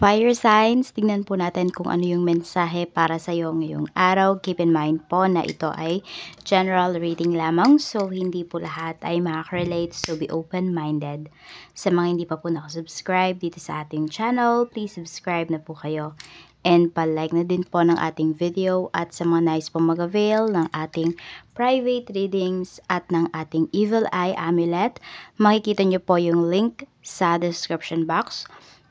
Fire signs, tignan po natin kung ano yung mensahe para sa iyo ngayong araw. Keep in mind po na ito ay general reading lamang so hindi po lahat ay makaka-relate so be open-minded. Sa mga hindi pa po subscribe dito sa ating channel, please subscribe na po kayo. And palike na din po ng ating video at sa mga nice po mag-avail ng ating private readings at ng ating Evil Eye Amulet. Makikita nyo po yung link sa description box.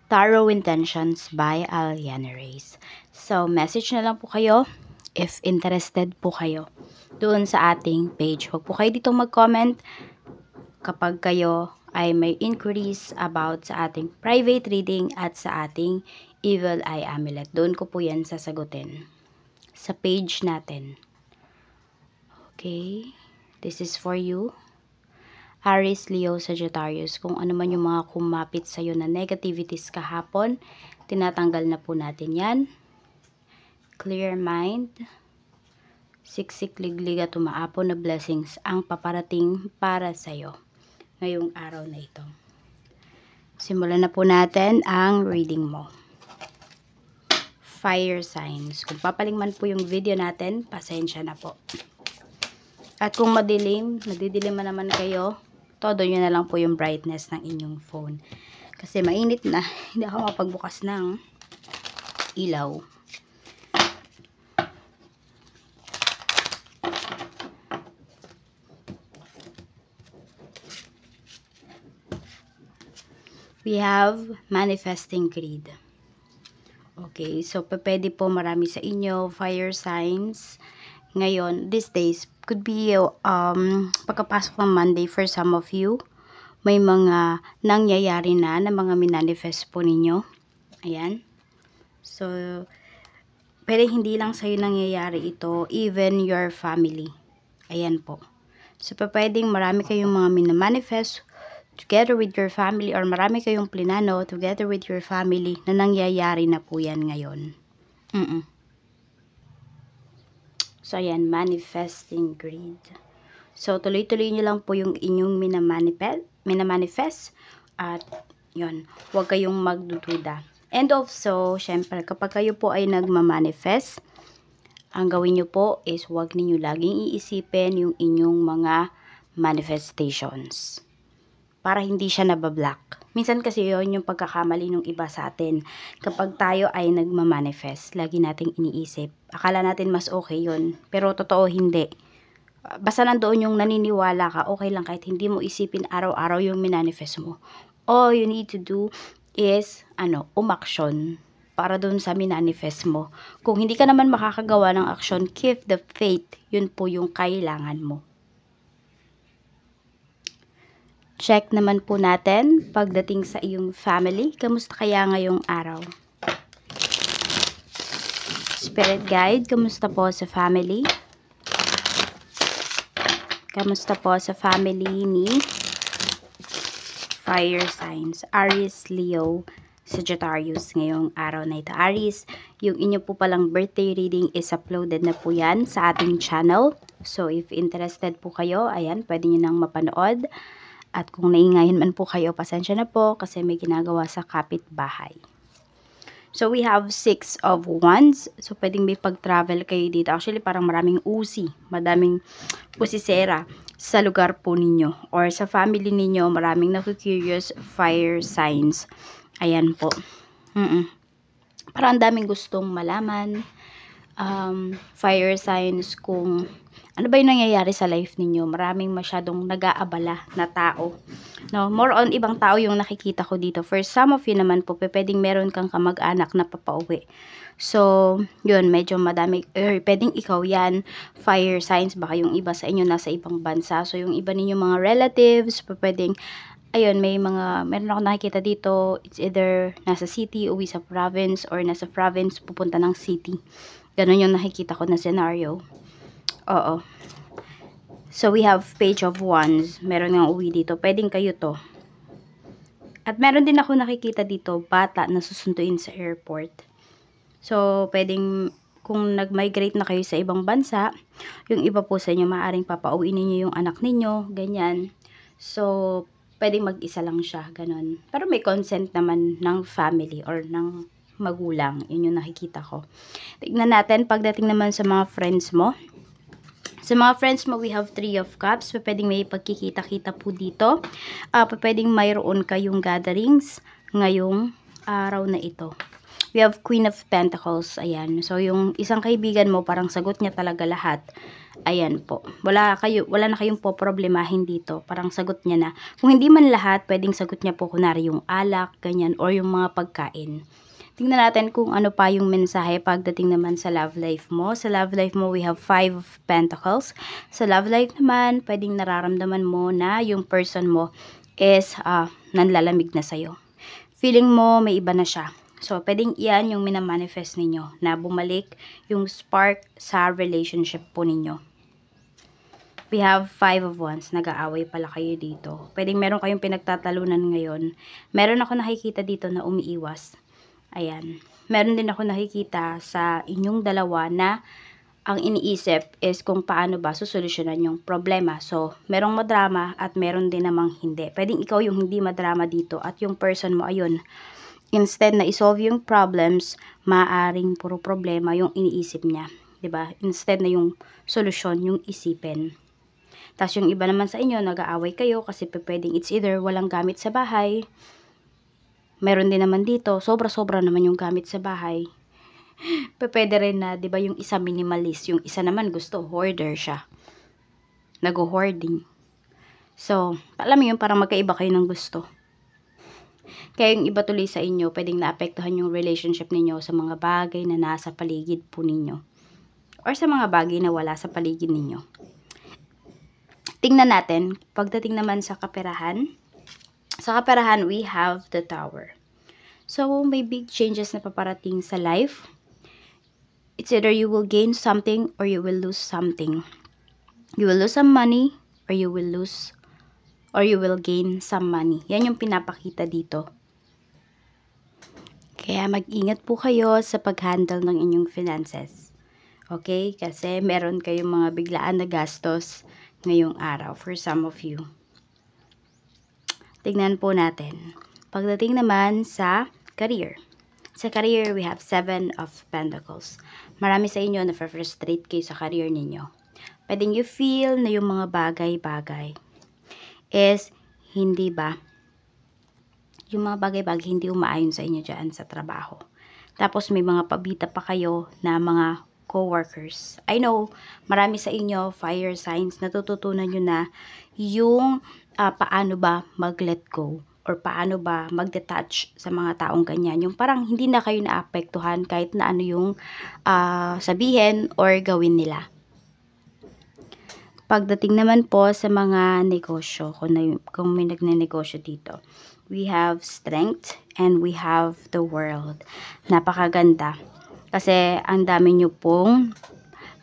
Tarot Intentions by Al Yanares. So, message na lang po kayo if interested po kayo doon sa ating page. Huwag po kayo dito mag-comment kapag kayo ay may inquiries about sa ating private reading at sa ating Evil Eye Amulet. Doon ko po yan sasagutin sa page natin. Okay? This is for you. Aries, Leo, Sagittarius, kung ano man yung mga kumapit sa iyo na negativities kahapon, tinatanggal na po natin yan. Clear mind, siksik, liglig at na blessings ang paparating para sa iyo ngayong araw na ito. Simulan na po natin ang reading mo. Fire signs. Kung papalingman po yung video natin, pasensya na po. At kung madilim, nadidiliman naman kayo, todo yun na lang po yung brightness ng inyong phone. Kasi mainit na. Hindi ako mapagbukas ng ilaw. We have manifesting greed. Okay, so pwede po marami sa inyo, fire signs, ngayon, these days, could be um, pagkapasok ng Monday for some of you, may mga nangyayari na na mga minanifest po ninyo. Ayan. So, pwede hindi lang sa'yo nangyayari ito, even your family. Ayan po. So, pwedeng marami kayong mga minamanifest together with your family or marami kayong plinano together with your family na nangyayari na po yan ngayon. Mm-mm. So, ayan, manifesting greed. So, tuloy-tuloy nyo lang po yung inyong minamanifest. minamanifest at, yon huwag kayong magdududa. And also, syempre, kapag kayo po ay nagmamanifest, ang gawin nyo po is huwag ninyo laging iisipin yung inyong mga manifestations para hindi siya nabablock. Minsan kasi yon yung pagkakamali ng iba sa atin. Kapag tayo ay nagmamanifest, lagi nating iniisip. Akala natin mas okay yon pero totoo hindi. Basta nandoon yung naniniwala ka, okay lang kahit hindi mo isipin araw-araw yung minanifest mo. All you need to do is, ano, umaksyon para doon sa minanifest mo. Kung hindi ka naman makakagawa ng aksyon, keep the faith. Yun po yung kailangan mo. Check naman po natin pagdating sa iyong family. Kamusta kaya ngayong araw? Spirit Guide, kamusta po sa family? Kamusta po sa family ni Fire Signs, Aries, Leo, Sagittarius ngayong araw na ito. Aries, yung inyo po palang birthday reading is uploaded na po yan sa ating channel. So, if interested po kayo, ayan, pwede nyo nang mapanood. At kung naingayin man po kayo, pasensya na po kasi may ginagawa sa kapitbahay. So, we have six of wands. So, pwedeng may pag-travel kayo dito. Actually, parang maraming usi, madaming pusisera sa lugar po ninyo or sa family ninyo, maraming naku-curious fire signs. Ayan po. Mm -mm. Parang daming gustong malaman um, fire signs kung ano ba yung nangyayari sa life ninyo? Maraming masyadong nag-aabala na tao. No, more on ibang tao yung nakikita ko dito. For some of you naman po, pwedeng meron kang kamag-anak na papauwi. So, yun, medyo madami, er, pwedeng ikaw yan, fire signs, baka yung iba sa inyo nasa ibang bansa. So, yung iba ninyo mga relatives, pwedeng ayun, may mga, meron ako nakikita dito, it's either nasa city, uwi sa province, or nasa province, pupunta ng city. Ganun yung nakikita ko na scenario. Oo. So, we have page of wands. Meron ng uwi dito. Pwedeng kayo to. At meron din ako nakikita dito, bata na susunduin sa airport. So, pwedeng kung nag-migrate na kayo sa ibang bansa, yung iba po sa inyo, maaaring papauwi ninyo yung anak ninyo, ganyan. So, pwedeng mag-isa lang siya, ganun. Pero may consent naman ng family or ng magulang. Yun yung nakikita ko. Tignan natin, pagdating naman sa mga friends mo, sa mga friends mo, we have 3 of cups. Pwedeng may pagkikita-kita po dito. Uh, pwedeng mayroon kayong gatherings ngayong araw na ito. We have Queen of Pentacles. Ayan. So, yung isang kaibigan mo, parang sagot niya talaga lahat. Ayan po. Wala, kayo, wala na kayong po problemahin dito. Parang sagot niya na. Kung hindi man lahat, pwedeng sagot niya po kunari yung alak, ganyan, or yung mga pagkain tingnan natin kung ano pa yung mensahe pagdating naman sa love life mo. Sa love life mo, we have five of pentacles. Sa love life naman, pwedeng nararamdaman mo na yung person mo is uh, nanlalamig na sa'yo. Feeling mo, may iba na siya. So, pwedeng iyan yung minamanifest ninyo na bumalik yung spark sa relationship po ninyo. We have five of wands. Nag-aaway pala kayo dito. Pwedeng meron kayong pinagtatalunan ngayon. Meron ako nakikita dito na umiiwas. Ayan. Meron din ako nakikita sa inyong dalawa na ang iniisip is kung paano ba susolusyonan yung problema. So, merong madrama at meron din namang hindi. Pwedeng ikaw yung hindi madrama dito at yung person mo, ayun, instead na isolve yung problems, maaring puro problema yung iniisip niya. ba diba? Instead na yung solusyon, yung isipin. Tapos yung iba naman sa inyo, nag-aaway kayo kasi pwedeng it's either walang gamit sa bahay, Meron din naman dito, sobra-sobra naman yung gamit sa bahay. Pwede rin na, 'di ba, yung isa minimalist, yung isa naman gusto hoarder siya. Nag-hoarding. So, alam mo yun, parang magkaiba kayo ng gusto. Kaya yung iba tuloy sa inyo, pwedeng naapektuhan yung relationship ninyo sa mga bagay na nasa paligid po ninyo. Or sa mga bagay na wala sa paligid ninyo. Tingnan natin, pagdating naman sa kaperahan, sa kaperahan, we have the tower. So, may big changes na paparating sa life. It's either you will gain something or you will lose something. You will lose some money or you will lose or you will gain some money. Yan yung pinapakita dito. Kaya mag-ingat po kayo sa pag-handle ng inyong finances. Okay? Kasi meron kayong mga biglaan na gastos ngayong araw for some of you. Tignan po natin. Pagdating naman sa career. Sa career, we have seven of pentacles. Marami sa inyo na frustrate kayo sa career ninyo. Pwedeng you feel na yung mga bagay-bagay is hindi ba yung mga bagay-bagay hindi umaayon sa inyo dyan sa trabaho. Tapos may mga pabita pa kayo na mga co-workers. I know, marami sa inyo, fire signs, natututunan nyo na yung uh, paano ba mag-let go or paano ba mag-detach sa mga taong ganyan. Yung parang hindi na kayo naapektuhan kahit na ano yung uh, sabihin or gawin nila. Pagdating naman po sa mga negosyo, kung, na, kung may nagnenegosyo dito, we have strength and we have the world. Napakaganda. Kasi ang dami nyo pong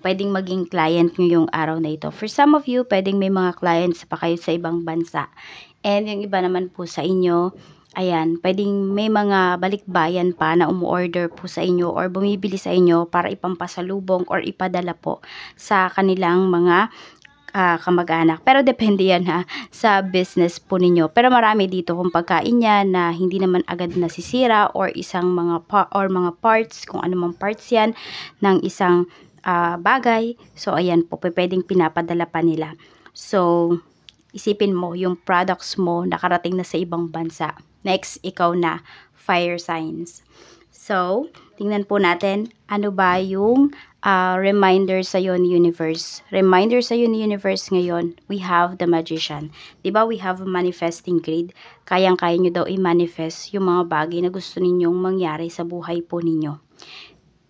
pwedeng maging client nyo yung araw na ito. For some of you, pwedeng may mga clients pa kayo sa ibang bansa. And yung iba naman po sa inyo, ayan, pwedeng may mga balikbayan pa na umuorder po sa inyo or bumibili sa inyo para ipampasalubong or ipadala po sa kanilang mga uh, kamag-anak. Pero depende yan ha sa business po ninyo. Pero marami dito kung pagkain niya na hindi naman agad nasisira or isang mga or mga parts, kung mang parts yan ng isang uh, bagay. So, ayan po, pwedeng pinapadala pa nila. So, isipin mo yung products mo nakarating na sa ibang bansa. Next, ikaw na, fire signs. So, tingnan po natin ano ba yung uh, reminder sa yon universe. Reminder sa yon universe ngayon, we have the magician. 'Di ba? We have manifesting grid. Kayang-kaya niyo daw i-manifest yung mga bagay na gusto ninyong mangyari sa buhay po ninyo.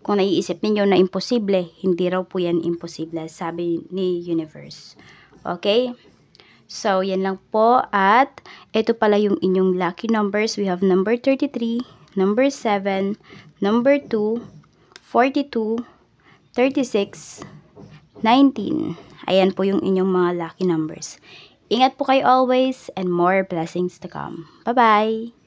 Kung naiisip ninyo na imposible, hindi raw po yan imposible, sabi ni universe. Okay? So, yan lang po. At ito pala yung inyong lucky numbers. We have number 33, number 7, number 2, 42, 36, 19. Ayan po yung inyong mga lucky numbers. Ingat po kayo always and more blessings to come. Bye-bye!